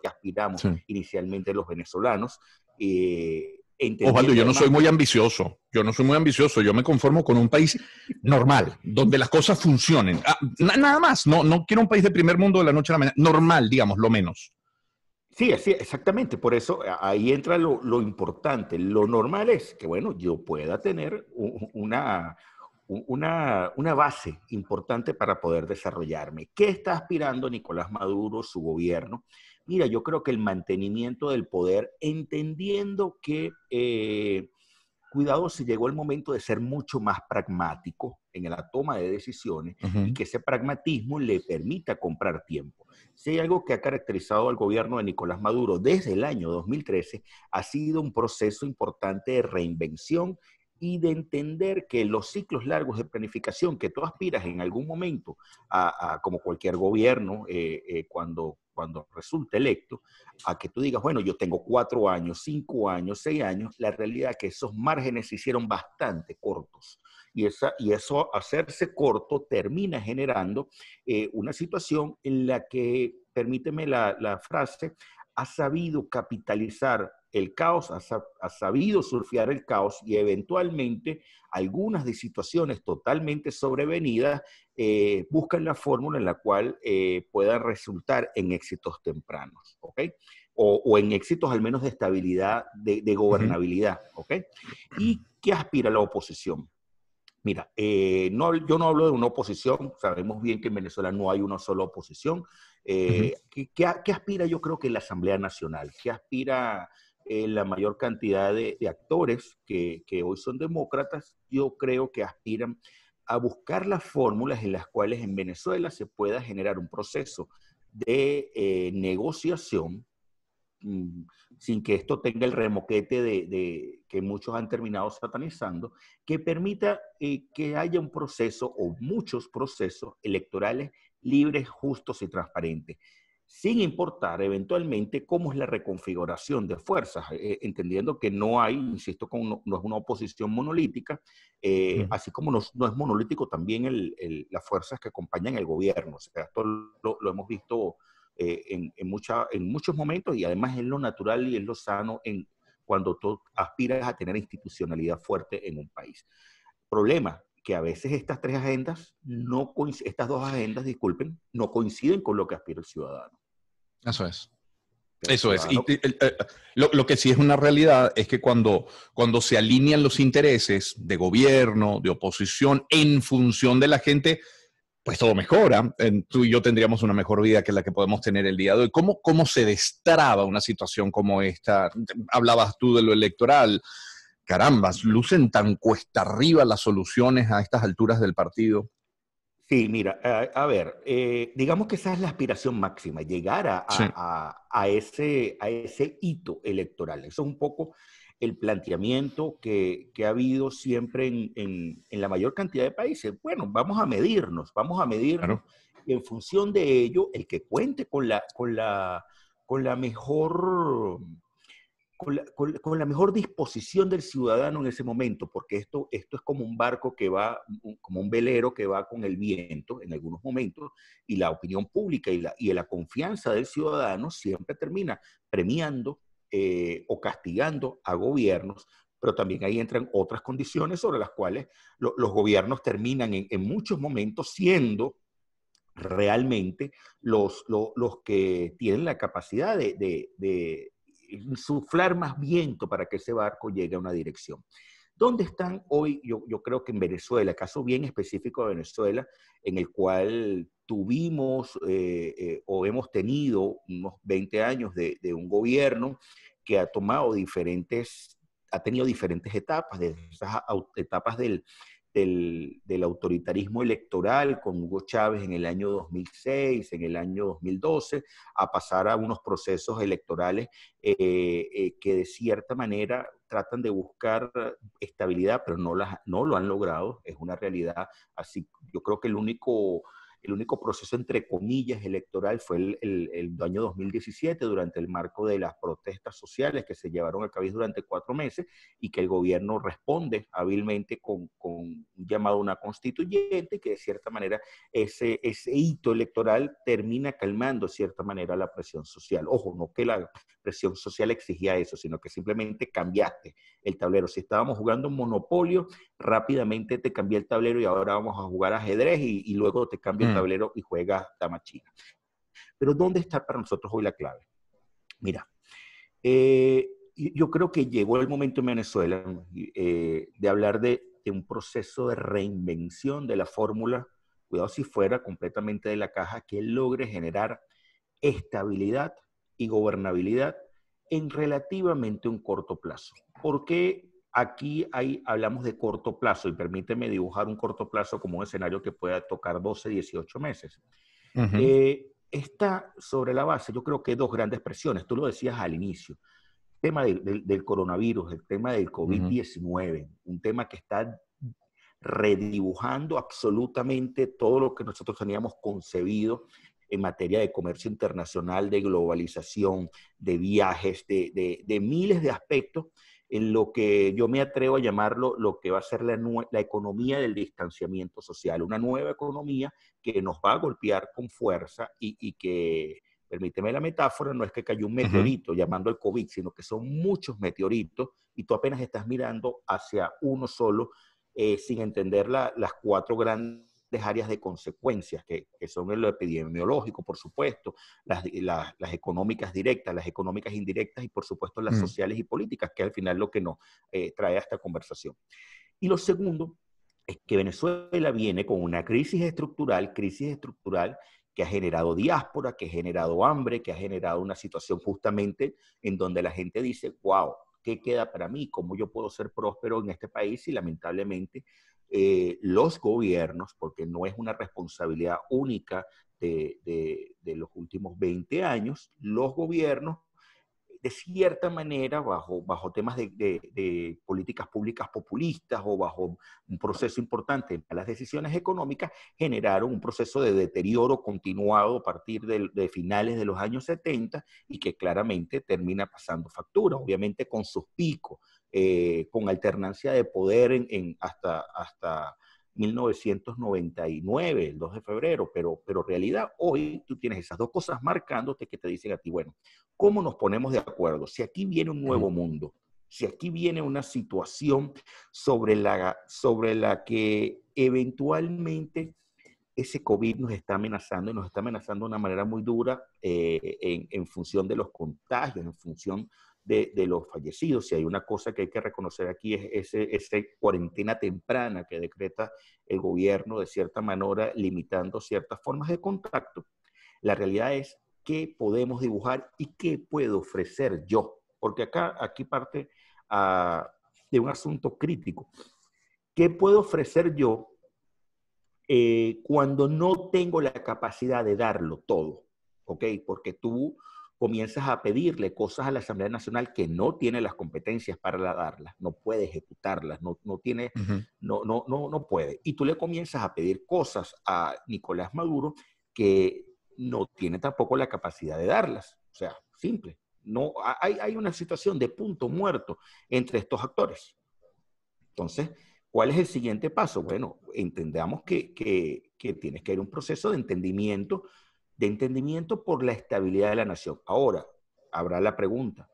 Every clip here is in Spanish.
que aspiramos inicialmente los venezolanos. Eh, Osvaldo, yo no soy muy ambicioso, yo no soy muy ambicioso, yo me conformo con un país normal, donde las cosas funcionen. Ah, nada más, no, no quiero un país de primer mundo de la noche a la mañana, normal, digamos, lo menos. Sí, sí, exactamente. Por eso eh, ahí entra lo, importante. Lo normal es que, bueno, yo pueda tener una, una, una, base importante para poder desarrollarme. ¿Qué está aspirando Nicolás Maduro, su gobierno? Mira, yo creo que el mantenimiento del poder, entendiendo que, eh, cuidado, si llegó el momento de ser mucho más pragmático en la toma de decisiones y que ese pragmatismo le permita comprar tiempo. Si hay algo que ha caracterizado al gobierno de Nicolás Maduro desde el año 2013, ha sido un proceso importante de reinvención y de entender que los ciclos largos de planificación que tú aspiras en algún momento, a, como cualquier gobierno, eh, eh, cuando, cuando resulte electo, a que tú digas, bueno, yo tengo cuatro años, cinco años, seis años, la realidad es que esos márgenes se hicieron bastante cortos. Y, esa, y eso hacerse corto termina generando eh, una situación en la que, permíteme la, la frase, ha sabido capitalizar el caos, ha, sabido surfear el caos y eventualmente algunas de situaciones totalmente sobrevenidas eh, buscan la fórmula en la cual eh, puedan resultar en éxitos tempranos, ¿ok? O, en éxitos al menos de estabilidad, de, gobernabilidad, ¿ok? ¿Y qué aspira la oposición? Mira, eh, yo no hablo de una oposición, sabemos bien que en Venezuela no hay una sola oposición. ¿qué, qué, aspira yo creo que la Asamblea Nacional? ¿Qué aspira eh, la mayor cantidad de, actores que, hoy son demócratas, yo creo que aspiran a buscar las fórmulas en las cuales en Venezuela se pueda generar un proceso de eh, negociación mm, sin que esto tenga el remoquete de, que muchos han terminado satanizando, que permita eh, que haya un proceso o muchos procesos electorales libres, justos y transparentes sin importar eventualmente cómo es la reconfiguración de fuerzas, eh, eh, entendiendo que no hay, insisto, no, es una oposición monolítica, eh, así como no, es monolítico también el, las fuerzas que acompañan el gobierno. sea, esto lo, hemos visto en, mucha, en muchos momentos y además es lo natural y es lo sano en, cuando tú aspiras a tener institucionalidad fuerte en un país. Problema, que a veces estas tres agendas, no estas dos agendas, disculpen, no coinciden con lo que aspira el ciudadano. Eso es. Eso es. Y, eh, lo, que sí es una realidad es que cuando, cuando se alinean los intereses de gobierno, de oposición, en función de la gente, pues todo mejora. Tú y yo tendríamos una mejor vida que la que podemos tener el día de hoy. ¿Cómo, cómo se destraba una situación como esta? Hablabas tú de lo electoral. Carambas, lucen tan cuesta arriba las soluciones a estas alturas del partido. Sí, mira, eh, a, ver, eh, digamos que esa es la aspiración máxima, llegar a, ese, a ese hito electoral. Eso es un poco el planteamiento que, ha habido siempre en, la mayor cantidad de países. Bueno, vamos a medirnos, vamos a medirnos. Y en función de ello, el que cuente con la, con la, con la mejor con la, mejor disposición del ciudadano en ese momento, porque esto, esto es como un barco que va, como un velero que va con el viento en algunos momentos, y la opinión pública y la, la confianza del ciudadano siempre termina premiando eh, o castigando a gobiernos, pero también ahí entran otras condiciones sobre las cuales los gobiernos terminan en, muchos momentos siendo realmente los, los, que tienen la capacidad de insuflar más viento para que ese barco llegue a una dirección. ¿Dónde están hoy? Yo, creo que en Venezuela, caso bien específico de Venezuela, en el cual tuvimos eh, eh, o hemos tenido unos 20 años de, un gobierno que ha tomado diferentes, ha tenido diferentes etapas, de esas etapas del, del, autoritarismo electoral con Hugo Chávez en el año 2006, en el año 2012, a pasar a unos procesos electorales eh, eh, que de cierta manera tratan de buscar estabilidad, pero no, las, no lo han logrado, es una realidad. Así, yo creo que el único el único proceso, entre comillas, electoral fue el, año 2017, durante el marco de las protestas sociales que se llevaron a cabo durante cuatro meses y que el gobierno responde hábilmente con, un llamado a una constituyente que de cierta manera ese, ese hito electoral termina calmando de cierta manera la presión social. Ojo, no que la presión social exigía eso, sino que simplemente cambiaste el tablero. Si estábamos jugando un monopolio, rápidamente te cambié el tablero y ahora vamos a jugar ajedrez y, y luego te cambia Mm. tablero y juega dama china. Pero ¿dónde está para nosotros hoy la clave? Mira, eh, yo creo que llegó el momento en Venezuela eh, de hablar de, de, un proceso de reinvención de la fórmula, cuidado si fuera completamente de la caja, que logre generar estabilidad y gobernabilidad en relativamente un corto plazo. ¿Por qué Aquí hay, hablamos de corto plazo y permíteme dibujar un corto plazo como un escenario que pueda tocar 12, 18 meses. Eh, está sobre la base, yo creo que dos grandes presiones, tú lo decías al inicio, el tema del coronavirus, el tema del COVID-19, un tema que está redibujando absolutamente todo lo que nosotros teníamos concebido en materia de comercio internacional, de globalización, de viajes, de miles de aspectos en lo que yo me atrevo a llamarlo lo que va a ser la, la, economía del distanciamiento social, una nueva economía que nos va a golpear con fuerza y, y que, permíteme la metáfora, no es que cayó un meteorito llamando al COVID, sino que son muchos meteoritos y tú apenas estás mirando hacia uno solo eh, sin entender las cuatro grandes de áreas de consecuencias, que, que son lo epidemiológico, por supuesto, las, económicas directas, las económicas indirectas y, por supuesto, las mm. sociales y políticas, que al final lo que nos eh, trae a esta conversación. Y lo segundo es que Venezuela viene con una crisis estructural, crisis estructural que ha generado diáspora, que ha generado hambre, que ha generado una situación justamente en donde la gente dice, wow, ¿qué queda para mí? ¿Cómo yo puedo ser próspero en este país? Y lamentablemente eh, los gobiernos, porque no es una responsabilidad única de, los últimos 20 años, los gobiernos de cierta manera, bajo, temas de, políticas públicas populistas o bajo un proceso importante en las decisiones económicas, generaron un proceso de deterioro continuado a partir de, de, finales de los años 70 y que claramente termina pasando factura, obviamente con sus picos, eh, con alternancia de poder en, hasta, hasta 1999, el 2 de febrero, pero, pero realidad hoy tú tienes esas dos cosas marcándote que te dicen a ti, bueno, ¿cómo nos ponemos de acuerdo? Si aquí viene un nuevo mundo, si aquí viene una situación sobre la, sobre la que eventualmente ese COVID nos está amenazando y nos está amenazando de una manera muy dura eh, en, en función de los contagios, en función de, los fallecidos. Si hay una cosa que hay que reconocer aquí es esa cuarentena temprana que decreta el gobierno de cierta manera, limitando ciertas formas de contacto. La realidad es que podemos dibujar y qué puedo ofrecer yo. Porque acá, aquí parte ah, de un asunto crítico. ¿Qué puedo ofrecer yo eh, cuando no tengo la capacidad de darlo todo? ¿Ok? Porque tú comienzas a pedirle cosas a la Asamblea Nacional que no tiene las competencias para darlas, no puede ejecutarlas, no, no tiene, no, no, no, puede. Y tú le comienzas a pedir cosas a Nicolás Maduro que no tiene tampoco la capacidad de darlas. O sea, simple. No, hay, hay una situación de punto muerto entre estos actores. Entonces, ¿cuál es el siguiente paso? Bueno, entendamos que, que, que tienes que ir un proceso de entendimiento de entendimiento por la estabilidad de la nación. Ahora, habrá la pregunta.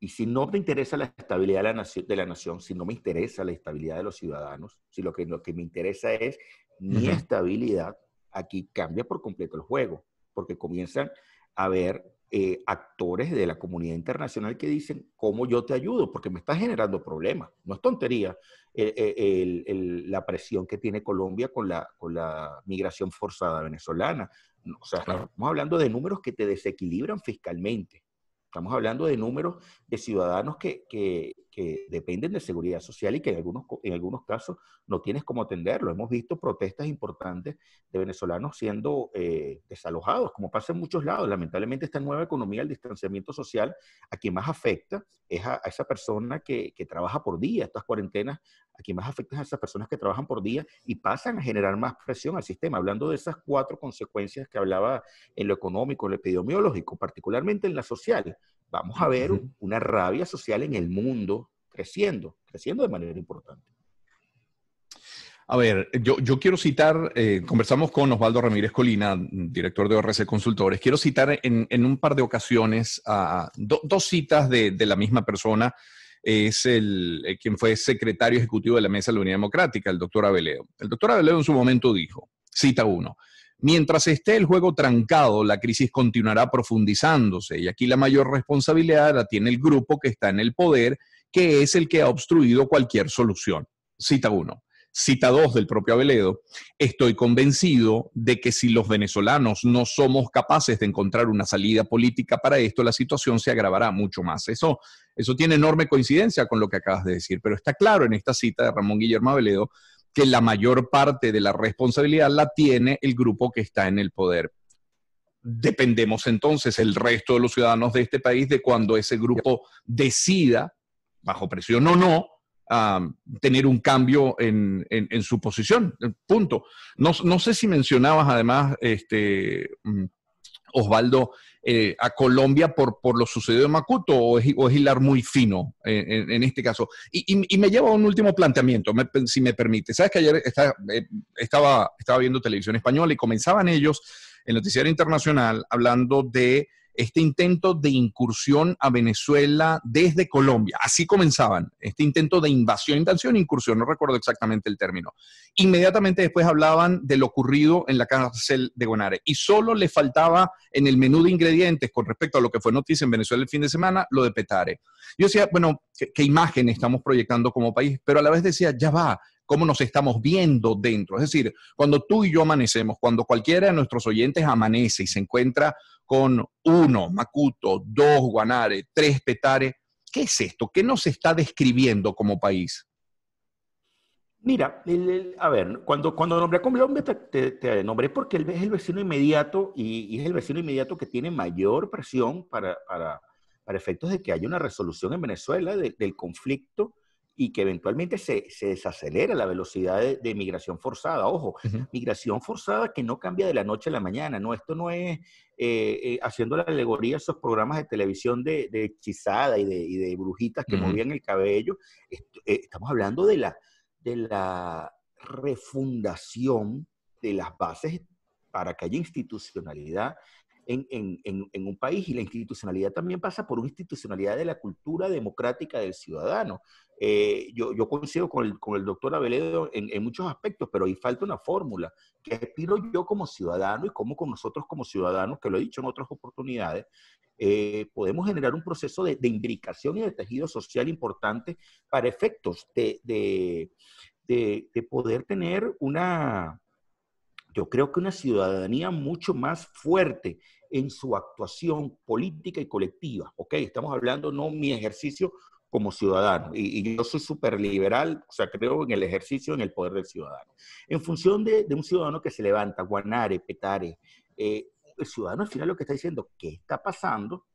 Y si no te interesa la estabilidad de la, nación, si no me interesa la estabilidad de los ciudadanos, si lo que, lo que me interesa es mi estabilidad, aquí cambia por completo el juego, porque comienzan a ver eh, actores de la comunidad internacional que dicen, ¿cómo yo te ayudo? Porque me está generando problemas. No es tontería eh, eh, la presión que tiene Colombia con la, con la migración forzada venezolana. O sea, estamos hablando de números que te desequilibran fiscalmente. Estamos hablando de números de ciudadanos que, dependen de seguridad social y que en algunos, en algunos casos no tienes cómo atenderlo. Hemos visto protestas importantes de venezolanos siendo eh, desalojados, como pasa en muchos lados. Lamentablemente esta nueva economía del distanciamiento social, a quien más afecta es a, esa persona que, trabaja por día. Estas cuarentenas Aquí más afecta a esas personas que trabajan por día y pasan a generar más presión al sistema. Hablando de esas cuatro consecuencias que hablaba en lo económico, en lo epidemiológico, particularmente en la social, vamos a ver una rabia social en el mundo creciendo, creciendo de manera importante. A ver, yo, quiero citar, eh, conversamos con Osvaldo Ramírez Colina, director de ORC Consultores, quiero citar en, un par de ocasiones dos citas de, de la misma persona es el, eh, quien fue secretario ejecutivo de la Mesa de la Unidad Democrática, el doctor Abeleo. El doctor Abeleo en su momento dijo, cita uno, mientras esté el juego trancado, la crisis continuará profundizándose y aquí la mayor responsabilidad la tiene el grupo que está en el poder, que es el que ha obstruido cualquier solución. Cita uno cita 2 del propio Aveledo, estoy convencido de que si los venezolanos no somos capaces de encontrar una salida política para esto, la situación se agravará mucho más. Eso, eso tiene enorme coincidencia con lo que acabas de decir, pero está claro en esta cita de Ramón Guillermo Aveledo que la mayor parte de la responsabilidad la tiene el grupo que está en el poder. Dependemos entonces el resto de los ciudadanos de este país de cuando ese grupo decida, bajo presión o no, tener un cambio en, su posición. Eh, punto. No, sé si mencionabas además, este, mm, Osvaldo, eh, a Colombia por, por lo sucedido en Macuto o es, hilar muy fino eh, en, este caso. Y, me lleva a un último planteamiento, si me permite. Sabes que ayer estaba, estaba viendo televisión española y comenzaban ellos el noticiero internacional hablando de este intento de incursión a Venezuela desde Colombia. Así comenzaban, este intento de invasión, intención, incursión, no recuerdo exactamente el término. Inmediatamente después hablaban de lo ocurrido en la cárcel de Guanare y solo le faltaba en el menú de ingredientes con respecto a lo que fue noticia en Venezuela el fin de semana, lo de Petare. Yo decía, bueno, ¿qué, qué imagen estamos proyectando como país? Pero a la vez decía, ya va, cómo nos estamos viendo dentro. Es decir, cuando tú y yo amanecemos, cuando cualquiera de nuestros oyentes amanece y se encuentra con uno, Macuto, dos, Guanare, tres, Petare. ¿Qué es esto? ¿Qué nos está describiendo como país? Mira, a ver, cuando, cuando nombré a Colombia te, nombré porque él es el vecino inmediato y, es el vecino inmediato que tiene mayor presión para, para, efectos de que haya una resolución en Venezuela del conflicto y que eventualmente se, desacelera la velocidad de, migración forzada. Ojo, migración forzada que no cambia de la noche a la mañana. No, esto no es eh, eh, haciendo la alegoría a esos programas de televisión de, de hechizada y de, brujitas que movían el cabello. Eh, estamos hablando de la, de la refundación de las bases para que haya institucionalidad en, en, un país y la institucionalidad también pasa por una institucionalidad de la cultura democrática del ciudadano. Eh, yo, coincido con el, doctor Aveledo en, muchos aspectos, pero ahí falta una fórmula que aspiro yo como ciudadano y como con nosotros como ciudadanos, que lo he dicho en otras oportunidades, eh, podemos generar un proceso de, imbricación y de tejido social importante para efectos de, de poder tener una, yo creo que una ciudadanía mucho más fuerte en su actuación política y colectiva. ¿Ok? Estamos hablando no mi ejercicio como ciudadano. Y, yo soy súper liberal, o sea, creo en el ejercicio, en el poder del ciudadano. En función de, un ciudadano que se levanta, guanare, petare, eh, el ciudadano al final lo que está diciendo, ¿qué está pasando?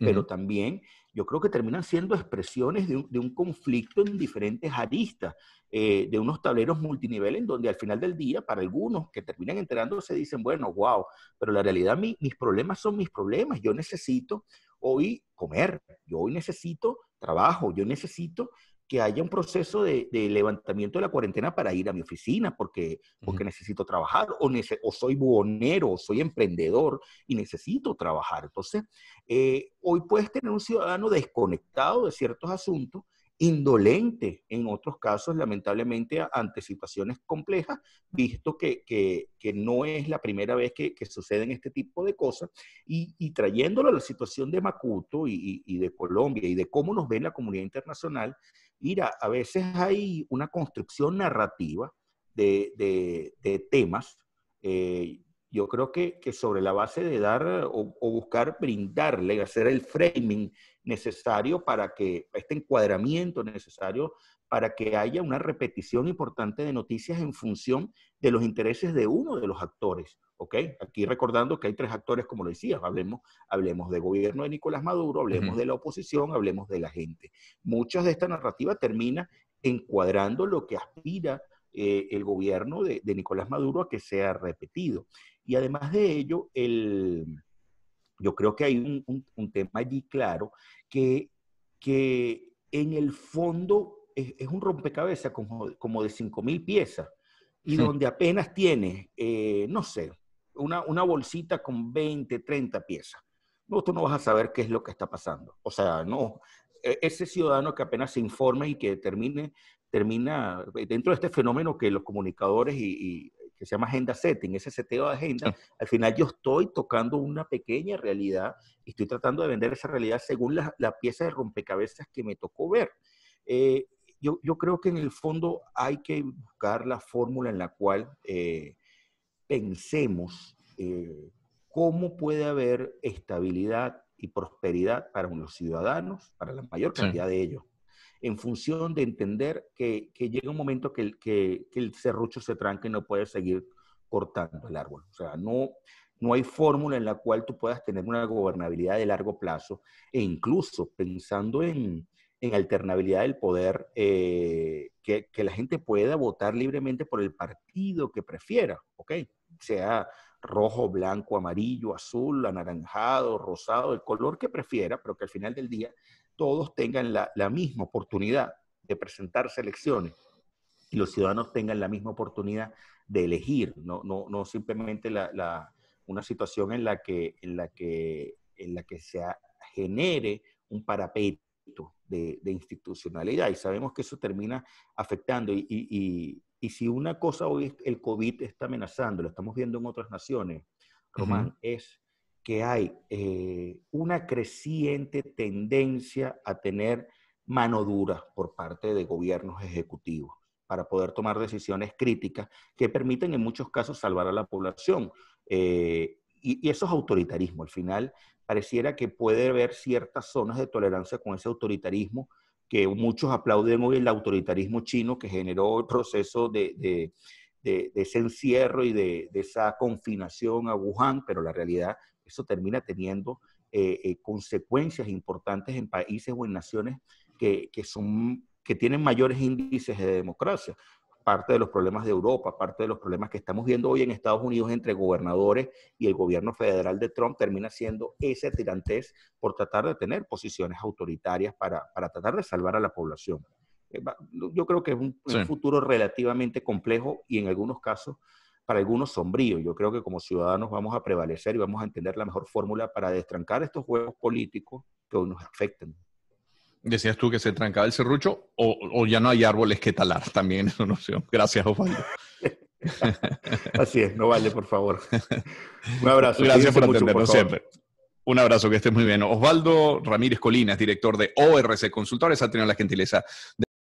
pero también yo creo que terminan siendo expresiones de un, conflicto en diferentes aristas, eh, de unos tableros multinivel en donde al final del día, para algunos que terminan enterándose, dicen, bueno, wow, pero la realidad mis problemas son mis problemas, yo necesito hoy comer, yo hoy necesito trabajo, yo necesito que haya un proceso de, levantamiento de la cuarentena para ir a mi oficina porque, porque necesito trabajar o, soy buhonero o soy emprendedor y necesito trabajar. Entonces, eh, hoy puedes tener un ciudadano desconectado de ciertos asuntos indolente en otros casos, lamentablemente, ante situaciones complejas, visto que, que, no es la primera vez que, suceden este tipo de cosas, y, trayéndolo a la situación de Macuto y, de Colombia y de cómo nos ve la comunidad internacional, mira, a veces hay una construcción narrativa de, de, temas. Eh, yo creo que, que, sobre la base de dar o, o, buscar brindarle, hacer el framing necesario para que, este encuadramiento necesario para que haya una repetición importante de noticias en función de los intereses de uno de los actores. ¿ok? Aquí recordando que hay tres actores, como lo decía, hablemos, hablemos de gobierno de Nicolás Maduro, hablemos de la oposición, hablemos de la gente. Muchas de esta narrativa termina encuadrando lo que aspira eh, el gobierno de, Nicolás Maduro a que sea repetido. Y además de ello, el, yo creo que hay un, tema allí claro que, en el fondo es, un rompecabezas como, como de 5.000 piezas y donde apenas tiene, eh, no sé, una, bolsita con 20, 30 piezas. No, tú no vas a saber qué es lo que está pasando. O sea, no, e, ese ciudadano que apenas se informa y que termine, termina eh, dentro de este fenómeno que los comunicadores y que se llama agenda setting, ese seteo de agenda, al final yo estoy tocando una pequeña realidad y estoy tratando de vender esa realidad según la, pieza de rompecabezas que me tocó ver. Eh, yo, creo que en el fondo hay que buscar la fórmula en la cual eh, pensemos eh, cómo puede haber estabilidad y prosperidad para los ciudadanos, para la mayor cantidad de ellos en función de entender que, llega un momento que el, que, serrucho se tranque y no puede seguir cortando el árbol. O sea, no, no hay fórmula en la cual tú puedas tener una gobernabilidad de largo plazo e incluso pensando en, alternabilidad del poder, eh, que, que, la gente pueda votar libremente por el partido que prefiera, ¿ok? Sea rojo, blanco, amarillo, azul, anaranjado, rosado, el color que prefiera, pero que al final del día todos tengan la, misma oportunidad de presentar elecciones y los ciudadanos tengan la misma oportunidad de elegir, no, no, no simplemente una situación en la que, en la que, en la que se genere un parapeto de, institucionalidad. Y sabemos que eso termina afectando. Y, si una cosa hoy el COVID está amenazando, lo estamos viendo en otras naciones, Román, es que hay eh, una creciente tendencia a tener mano dura por parte de gobiernos ejecutivos para poder tomar decisiones críticas que permiten en muchos casos salvar a la población. Eh, y, eso es autoritarismo. Al final, pareciera que puede haber ciertas zonas de tolerancia con ese autoritarismo que muchos aplauden hoy, el autoritarismo chino que generó el proceso de, de ese encierro y de, esa confinación a Wuhan, pero la realidad eso termina teniendo eh, eh, consecuencias importantes en países o en naciones que, que, son, que tienen mayores índices de democracia. Parte de los problemas de Europa, parte de los problemas que estamos viendo hoy en Estados Unidos entre gobernadores y el gobierno federal de Trump termina siendo ese tirantez por tratar de tener posiciones autoritarias para, para tratar de salvar a la población. Eh, yo creo que es un futuro relativamente complejo y en algunos casos para algunos sombríos. Yo creo que como ciudadanos vamos a prevalecer y vamos a entender la mejor fórmula para destrancar estos juegos políticos que hoy nos afectan. Decías tú que se trancaba el serrucho o, ya no hay árboles que talar también es una opción. Gracias, Osvaldo. Así es, no vale, por favor. Un abrazo. Gracias por atendernos siempre. Un abrazo, que estés muy bien. Osvaldo Ramírez Colinas, director de ORC Consultores, ha tenido la gentileza de...